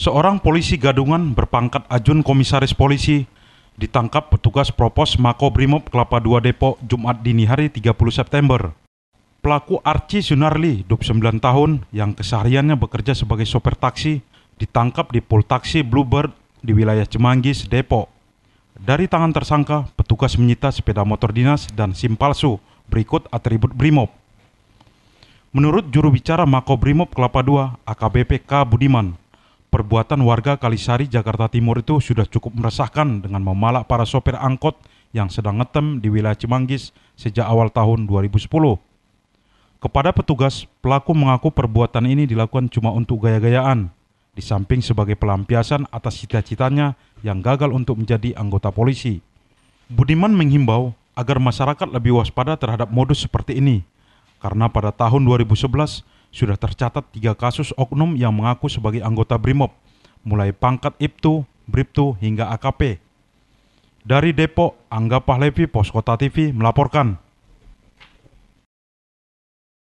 Seorang polisi gadungan berpangkat ajun komisaris polisi ditangkap petugas Propos Mako Brimob Kelapa 2 Depok Jumat dini hari 30 September. Pelaku Arci Sunarli, 29 tahun, yang kesehariannya bekerja sebagai sopir taksi, ditangkap di pul taksi Bluebird di wilayah Cemanggis, Depok. Dari tangan tersangka, petugas menyita sepeda motor dinas dan SIM palsu berikut atribut Brimob. Menurut juru bicara Mako Brimob Kelapa 2, AKBP K. Budiman, perbuatan warga Kalisari, Jakarta Timur itu sudah cukup meresahkan dengan memalak para sopir angkot yang sedang ngetem di wilayah Cimanggis sejak awal tahun 2010. Kepada petugas, pelaku mengaku perbuatan ini dilakukan cuma untuk gaya-gayaan, di samping sebagai pelampiasan atas cita-citanya yang gagal untuk menjadi anggota polisi. Budiman menghimbau agar masyarakat lebih waspada terhadap modus seperti ini, karena pada tahun 2011 sudah tercatat tiga kasus oknum yang mengaku sebagai anggota BRIMOB, mulai pangkat IPTU, Briptu, hingga AKP. Dari Depok, Angga Pahlevi, Poskota TV melaporkan.